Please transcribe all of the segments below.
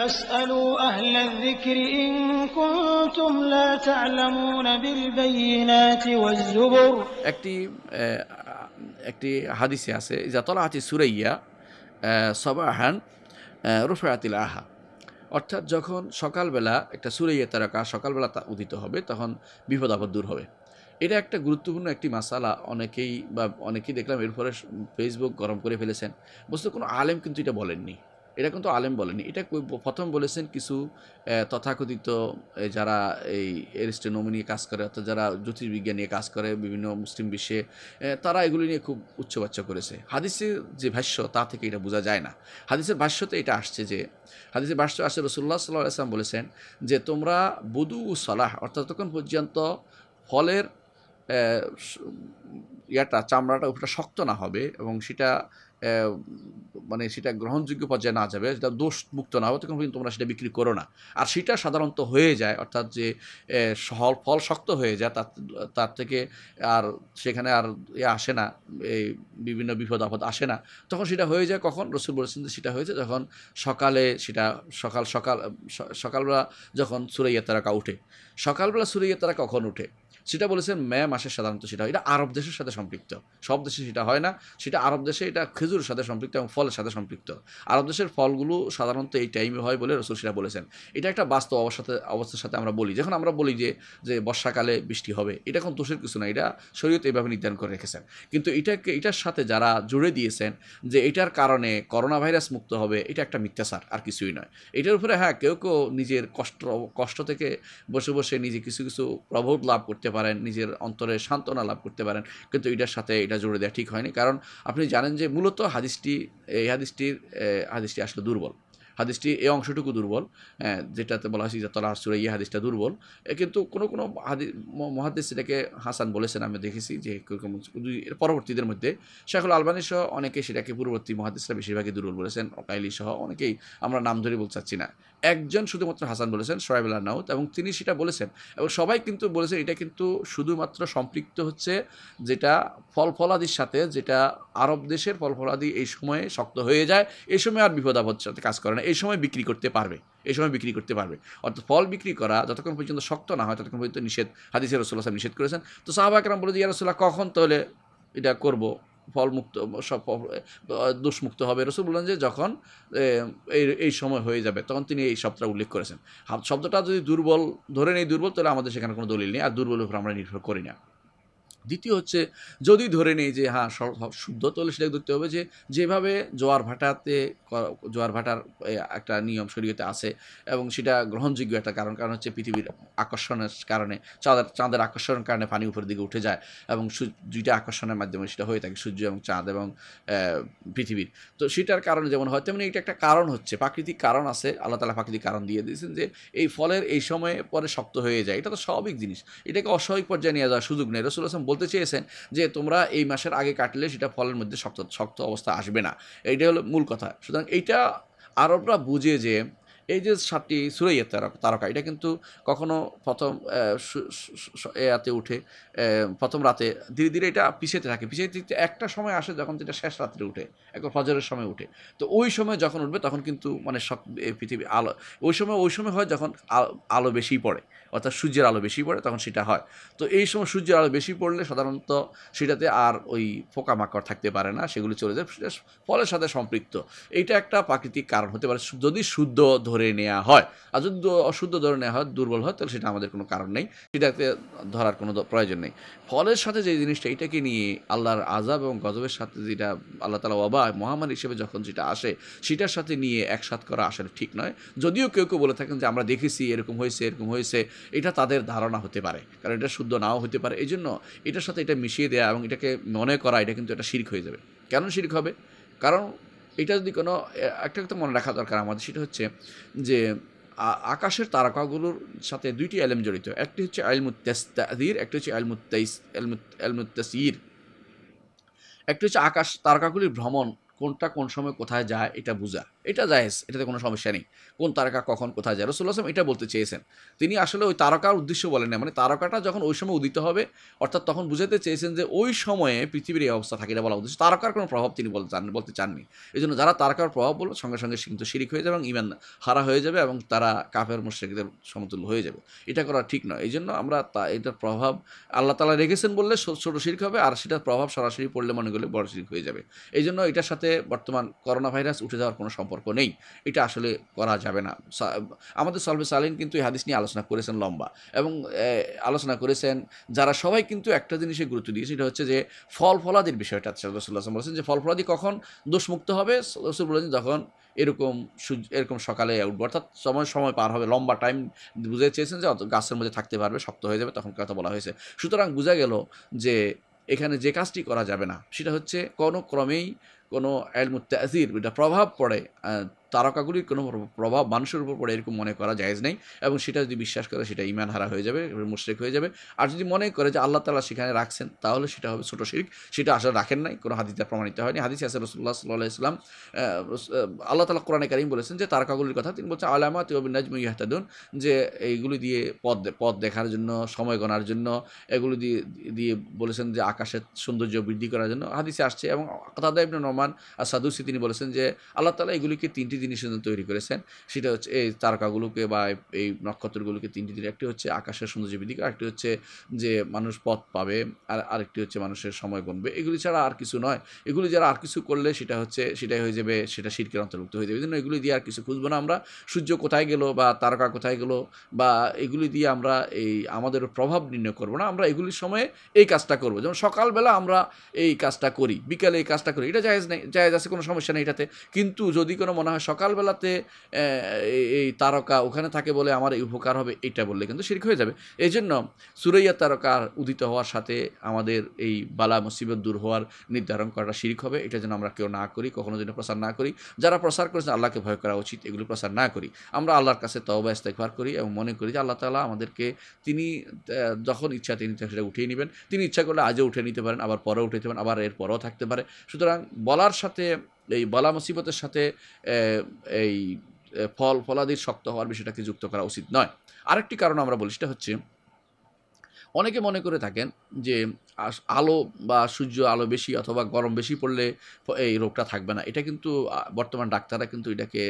একটি একটি হাদিসে আছে ইজা তলাহাতি সুরাইয়া সবাহান রুফায়াতিল আহা অর্থাৎ যখন সকালবেলা একটা সুরাইয়া তারকা সকালবেলা তা উদিত হবে তখন বিপদ আপদ দূর হবে এটা একটা গুরুত্বপূর্ণ একটি মাসালা অনেকেই বা অনেকেই দেখলাম এরপরে ফেসবুক গরম করে ফেলেছেন বস্তু কোনো আলেম কিন্তু এটা বলেননি এটা কিন্তু আলেম বলেনি এটা প্রথম বলেছেন কিছু তথাকথিত যারা এই এরিস্টেনোমি নিয়ে কাজ করে অর্থাৎ যারা জ্যোতির্বিজ্ঞান নিয়ে কাজ করে বিভিন্ন মুসলিম বিশ্বে তারা এগুলি নিয়ে খুব উচ্চবাচ্য করেছে হাদিসের যে ভাষ্য তা থেকে এটা বোঝা যায় না হাদিসের ভাষ্যতে এটা আসছে যে হাদিসের ভাষ্য আসছে রসুল্লাহ সাল্লাহ আসলাম বলেছেন যে তোমরা বধু ও সলাহ অর্থাৎ তখন পর্যন্ত ফলের ইয়াটা চামড়াটা ওটা শক্ত না হবে এবং সেটা মানে সেটা গ্রহণযোগ্য পর্যায়ে না যাবে সেটা দোষ মুক্ত না হবে তখন কিন্তু তোমরা সেটা বিক্রি করো না আর সেটা সাধারণত হয়ে যায় অর্থাৎ যে সহল ফল শক্ত হয়ে যায় তার তার থেকে আর সেখানে আর এ আসে না এই বিভিন্ন বিপদ আপদ আসে না তখন সেটা হয়ে যায় কখন রসুল বলেছেন যে সেটা হয়েছে যখন সকালে সেটা সকাল সকাল সকালবেলা যখন সুরাইয়া তারাকা উঠে সকালবেলা সুরাইয়া তারা কখন উঠে সেটা বলেছেন মে মাসে সাধারণত সেটা এটা আরব দেশের সাথে সম্পৃক্ত সব দেশে সেটা হয় না সেটা আরব দেশে এটা খেজুরের সাথে সম্পৃক্ত এবং ফলের সাথে সম্পৃক্ত আরব দেশের ফলগুলো সাধারণত এই টাইমে হয় বলে রসুল সেটা বলেছেন এটা একটা বাস্তব অবস্থাতে অবস্থার সাথে আমরা বলি যখন আমরা বলি যে যে বর্ষাকালে বৃষ্টি হবে এটা কোনো দোষের কিছু না এটা শরীয়ত এইভাবে নির্ধারণ করে রেখেছেন কিন্তু এটাকে এটার সাথে যারা জুড়ে দিয়েছেন যে এটার কারণে করোনা ভাইরাস মুক্ত হবে এটা একটা মিথ্যাচার আর কিছুই নয় এটার উপরে হ্যাঁ কেউ কেউ নিজের কষ্ট কষ্ট থেকে বসে বসে নিজে কিছু কিছু প্রভাব লাভ করতে পারে পারেন নিজের অন্তরে সান্ত্বনা লাভ করতে পারেন কিন্তু এটার সাথে এটা জুড়ে দেওয়া ঠিক হয়নি কারণ আপনি জানেন যে মূলত হাদিসটি এই হাদিসটির হাদিসটি আসলে দুর্বল হাদিসটি এই অংশটুকু দুর্বল হ্যাঁ, যেটাতে বলা হয়েছে যে তলা হাসুরে ইয়ে হাদিসটা দুর্বল কিন্তু কোনো কোনো হাদিস মহাদিস এটাকে হাসান বলেছেন আমি দেখেছি যে পরবর্তীদের মধ্যে শেখুল আলবানি সহ অনেকে সেটাকে পূর্ববর্তী মহাদিসরা বেশিরভাগই দুর্বল বলেছেন অকাইলি সহ অনেকেই আমরা নাম ধরে বলতে চাচ্ছি না একজন শুধুমাত্র হাসান বলেছেন সরাইবুল নাউদ এবং তিনি সেটা বলেছেন এবং সবাই কিন্তু বলেছেন এটা কিন্তু শুধুমাত্র সম্পৃক্ত হচ্ছে যেটা ফল ফলাদির সাথে যেটা আরব দেশের ফলফলাদি এই সময়ে শক্ত হয়ে যায় এই সময় আর বিপদ আপদ কাজ করে না এই সময় বিক্রি করতে পারবে এই সময় বিক্রি করতে পারবে অর্থাৎ ফল বিক্রি করা যতক্ষণ পর্যন্ত শক্ত না হয় ততক্ষণ পর্যন্ত নিষেধ হাদিসে রসুল্লাহ সাহেব নিষেধ করেছেন তো সাহাবাকরাম বলে যে রসুল্লাহ কখন তাহলে এটা করব ফলমুক্ত সব দোষমুক্ত হবে রসুল বললেন যে যখন এই এই সময় হয়ে যাবে তখন তিনি এই শব্দটা উল্লেখ করেছেন শব্দটা যদি দুর্বল ধরে নেই দুর্বল তাহলে আমাদের সেখানে কোনো দলিল নেই আর দুর্বলের উপর আমরা নির্ভর করি না দ্বিতীয় হচ্ছে যদি ধরে নিই যে হ্যাঁ শুদ্ধ তলে সেটা ধরতে হবে যে যেভাবে জোয়ার ভাটাতে জোয়ার ভাটার একটা নিয়ম শরীয়তে আছে এবং সেটা গ্রহণযোগ্য একটা কারণ কারণ হচ্ছে পৃথিবীর আকর্ষণের কারণে চাঁদের চাঁদের আকর্ষণের কারণে পানি উপরের দিকে উঠে যায় এবং দুইটা আকর্ষণের মাধ্যমে সেটা হয়ে থাকে সূর্য এবং চাঁদ এবং পৃথিবীর তো সেটার কারণে যেমন হয় তেমনি এটা একটা কারণ হচ্ছে প্রাকৃতিক কারণ আছে আল্লাহ তালা প্রাকৃতিক কারণ দিয়ে দিয়েছেন যে এই ফলের এই সময়ে পরে শক্ত হয়ে যায় এটা তো স্বাভাবিক জিনিস এটাকে অস্বাভাবিক পর্যায়ে নিয়ে যাওয়ার সুযোগ নেই রসুল আসলাম বলতে চেয়েছেন যে তোমরা এই মাসের আগে কাটলে সেটা ফলের মধ্যে শক্ত শক্ত অবস্থা আসবে না এইটা হলো মূল কথা সুতরাং এইটা আরবরা বুঝে যে এই যে সাতটি সুরাইয়া তারকা এটা কিন্তু কখনো প্রথম এতে উঠে প্রথম রাতে ধীরে ধীরে এটা পিছিয়ে থাকে পিছিয়ে দিতে একটা সময় আসে যখন যেটা শেষ রাত্রে উঠে একবার ফজরের সময় উঠে তো ওই সময় যখন উঠবে তখন কিন্তু মানে সব পৃথিবী আলো ওই সময় ওই সময় হয় যখন আলো বেশি পড়ে অর্থাৎ সূর্যের আলো বেশি পড়ে তখন সেটা হয় তো এই সময় সূর্যের আলো বেশি পড়লে সাধারণত সেটাতে আর ওই পোকামাকড় থাকতে পারে না সেগুলি চলে যায় ফলের সাথে সম্পৃক্ত এটা একটা প্রাকৃতিক কারণ হতে পারে যদি শুদ্ধ ধরে ধরে নেওয়া হয় আর যদি অশুদ্ধ ধরে নেওয়া হয় দুর্বল হয় তাহলে সেটা আমাদের কোনো কারণ নেই সেটাকে ধরার কোনো প্রয়োজন নেই ফলের সাথে যে জিনিসটা এটাকে নিয়ে আল্লাহর আজাব এবং গজবের সাথে যেটা আল্লাহ তালা বাবা মহামারী হিসেবে যখন যেটা আসে সেটার সাথে নিয়ে একসাথ করা আসলে ঠিক নয় যদিও কেউ কেউ বলে থাকেন যে আমরা দেখেছি এরকম হয়েছে এরকম হয়েছে এটা তাদের ধারণা হতে পারে কারণ এটা শুদ্ধ নাও হতে পারে এই জন্য এটার সাথে এটা মিশিয়ে দেওয়া এবং এটাকে মনে করা এটা কিন্তু এটা শির্ক হয়ে যাবে কেন শির্ক হবে কারণ এটা যদি কোনো একটা একটা মনে রাখা দরকার আমাদের সেটা হচ্ছে যে আকাশের তারকাগুলোর সাথে দুইটি অ্যালেম জড়িত একটি হচ্ছে আলমুত্তাস্তাদির একটি হচ্ছে আলমুত্তাইস আলমুত আলমুত্তাসির একটি হচ্ছে আকাশ তারকাগুলির ভ্রমণ কোনটা কোন সময় কোথায় যায় এটা বোঝা এটা জায়েজ এটাতে কোনো সমস্যা নেই কোন তারকা কখন কোথায় যায় রসুল আসলাম এটা বলতে চেয়েছেন তিনি আসলে ওই তারকার উদ্দেশ্য বলেন না মানে তারকাটা যখন ওই সময় উদিত হবে অর্থাৎ তখন বুঝাতে চেয়েছেন যে ওই সময়ে পৃথিবীর এই অবস্থা থাকে এটা বলা উদ্দেশ্য তারকার কোনো প্রভাব তিনি বলতে চান বলতে চাননি এই জন্য যারা তারকার প্রভাব বলবে সঙ্গে সঙ্গে কিন্তু শিরিক হয়ে যাবে এবং ইমান হারা হয়ে যাবে এবং তারা কাফের মুশ্রিকদের সমতুল্য হয়ে যাবে এটা করা ঠিক নয় এই জন্য আমরা তা এটার প্রভাব আল্লাহ তালা রেখেছেন বললে ছোটো শিরিক হবে আর সেটার প্রভাব সরাসরি পড়লে মনে করলে বড় শিরিক হয়ে যাবে এই জন্য এটার সাথে সাথে বর্তমান করোনা ভাইরাস উঠে যাওয়ার কোনো সম্পর্ক নেই এটা আসলে করা যাবে না আমাদের সলভে সালিন কিন্তু এই হাদিস নিয়ে আলোচনা করেছেন লম্বা এবং আলোচনা করেছেন যারা সবাই কিন্তু একটা জিনিসে গুরুত্ব দিয়েছে এটা হচ্ছে যে ফল ফলাদির বিষয়টা রসুল্লাহ বলেছেন যে ফল ফলাদি কখন দোষমুক্ত হবে রসুল বলেছেন যখন এরকম সূর্য এরকম সকালে উঠবো অর্থাৎ সময় সময় পার হবে লম্বা টাইম বুঝে চেয়েছেন যে গাছের মধ্যে থাকতে পারবে শক্ত হয়ে যাবে তখন কথা বলা হয়েছে সুতরাং বোঝা গেল যে এখানে যে কাজটি করা যাবে না সেটা হচ্ছে কোনো ক্রমেই কোনো এলমুত্তাজির যেটা প্রভাব পড়ে তারকাগুলির কোনো প্রভাব মানুষের উপর পড়ে এরকম মনে করা জায়েজ নেই এবং সেটা যদি বিশ্বাস করে সেটা ইমান হারা হয়ে যাবে মুশ্রেক হয়ে যাবে আর যদি মনে করে যে আল্লাহ তালা সেখানে রাখছেন তাহলে সেটা হবে ছোটো শিরিক সেটা আসলে রাখেন নাই কোনো হাদিতে প্রমাণিত হয়নি হাদিস আসে রসুল্লাহ সাল্লাহ ইসলাম আল্লাহ তালা কোরআনে কারিম বলেছেন যে তারকাগুলির কথা তিনি বলছেন আলামা তিবিন নাজম ইহাতাদুন যে এইগুলি দিয়ে পদ পদ দেখার জন্য সময় গণার জন্য এগুলি দিয়ে দিয়ে বলেছেন যে আকাশের সৌন্দর্য বৃদ্ধি করার জন্য হাদিসে আসছে এবং কথা ইবনে নমান আর সাদুসি তিনি বলেছেন যে আল্লাহ তালা এগুলিকে তিনটি জিনিস সেদিন তৈরি করেছেন সেটা হচ্ছে এই তারকাগুলোকে বা এই নক্ষত্রগুলোকে তিনটি দিন একটি হচ্ছে আকাশের সৌন্দর্যবিধি আরেকটি হচ্ছে যে মানুষ পথ পাবে আর আরেকটি হচ্ছে মানুষের সময় গণবে এগুলি ছাড়া আর কিছু নয় এগুলি যারা আর কিছু করলে সেটা হচ্ছে সেটাই হয়ে যাবে সেটা শিল্পের অন্তর্ভুক্ত হয়ে যাবে এই এগুলি দিয়ে আর কিছু খুঁজবো না আমরা সূর্য কোথায় গেল বা তারকা কোথায় গেল বা এগুলি দিয়ে আমরা এই আমাদের প্রভাব নির্ণয় করবো না আমরা এগুলির সময়ে এই কাজটা করবো যেমন সকালবেলা আমরা এই কাজটা করি বিকালে এই কাজটা করি এটা জায়েজ নেই জায়েজ আছে কোনো সমস্যা নেই এটাতে কিন্তু যদি কোনো মনে হয় সকালবেলাতে এই তারকা ওখানে থাকে বলে আমার এই উপকার হবে এটা বললে কিন্তু শিরিক হয়ে যাবে এই জন্য সুরৈয়া তারকার উদিত হওয়ার সাথে আমাদের এই বালা মুসিবত দূর হওয়ার নির্ধারণ করাটা শিরিক হবে এটা যেন আমরা কেউ না করি কখনো যেন প্রসার না করি যারা প্রসার করেছেন আল্লাহকে ভয় করা উচিত এগুলো প্রচার না করি আমরা আল্লাহর কাছে তবা ইস্তেকবার করি এবং মনে করি যে আল্লাহ তালা আমাদেরকে তিনি যখন ইচ্ছা তিনি সেটা উঠিয়ে নেবেন তিনি ইচ্ছা করলে আজও উঠে নিতে পারেন আবার পরেও উঠে নিতে পারেন আবার এর পরেও থাকতে পারে সুতরাং বলার সাথে এই বলা মুসিবতের সাথে এই ফল ফলাদির শক্ত হওয়ার বিষয়টাকে যুক্ত করা উচিত নয় আরেকটি কারণ আমরা বলি সেটা হচ্ছে অনেকে মনে করে থাকেন যে আলো বা সূর্য আলো বেশি অথবা গরম বেশি পড়লে এই রোগটা থাকবে না এটা কিন্তু বর্তমান ডাক্তাররা কিন্তু এটাকে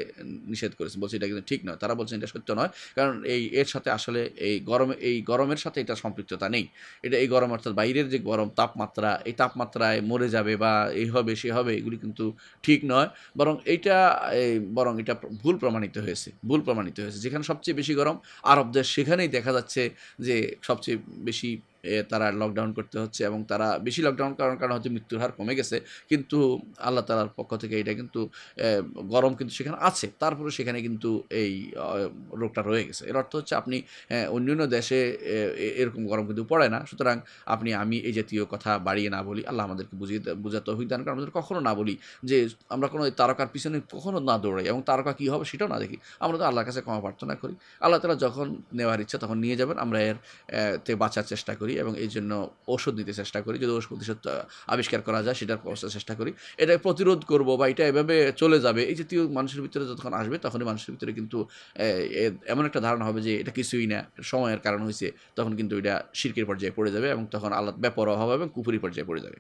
নিষেধ করেছে বলছে এটা কিন্তু ঠিক নয় তারা বলছেন এটা সত্য নয় কারণ এই এর সাথে আসলে এই গরমে এই গরমের সাথে এটা সম্পৃক্ততা নেই এটা এই গরম অর্থাৎ বাইরের যে গরম তাপমাত্রা এই তাপমাত্রায় মরে যাবে বা এই হবে সে হবে এগুলি কিন্তু ঠিক নয় বরং এইটা বরং এটা ভুল প্রমাণিত হয়েছে ভুল প্রমাণিত হয়েছে যেখানে সবচেয়ে বেশি গরম আরবদের সেখানেই দেখা যাচ্ছে যে সবচেয়ে বেশি তারা লকডাউন করতে হচ্ছে এবং তারা বেশি লকডাউন করার কারণে হয়তো মৃত্যুর হার কমে গেছে কিন্তু আল্লাহ তালার পক্ষ থেকে এটা কিন্তু গরম কিন্তু সেখানে আছে তারপরে সেখানে কিন্তু এই রোগটা রয়ে গেছে এর অর্থ হচ্ছে আপনি অন্য অন্য দেশে এরকম গরম কিন্তু পড়ে না সুতরাং আপনি আমি এই জাতীয় কথা বাড়িয়ে না বলি আল্লাহ আমাদেরকে বুঝিয়ে বোঝাতে অভিজ্ঞান কারণ আমাদের কখনো না বলি যে আমরা কোনো তারকার পিছনে কখনো না দৌড়াই এবং তারকা কী হবে সেটাও না দেখি আমরা তো আল্লাহর কাছে ক্ষমা প্রার্থনা করি আল্লাহ তালা যখন নেওয়ার ইচ্ছা তখন নিয়ে যাবেন আমরা এর তে বাঁচার চেষ্টা করি এবং এই জন্য ওষুধ নিতে চেষ্টা করি যদি ওষুধ প্রতিশোধ আবিষ্কার করা যায় সেটার ব্যবস্থা চেষ্টা করি এটা প্রতিরোধ করব বা এটা এভাবে চলে যাবে এই জাতীয় মানুষের ভিতরে যতক্ষণ আসবে তখনই মানুষের ভিতরে কিন্তু এমন একটা ধারণা হবে যে এটা কিছুই না সময়ের কারণ হয়েছে তখন কিন্তু এটা শিল্পের পর্যায়ে পড়ে যাবে এবং তখন আলাদা ব্যাপার অভাব এবং কুপুরি পর্যায়ে পড়ে যাবে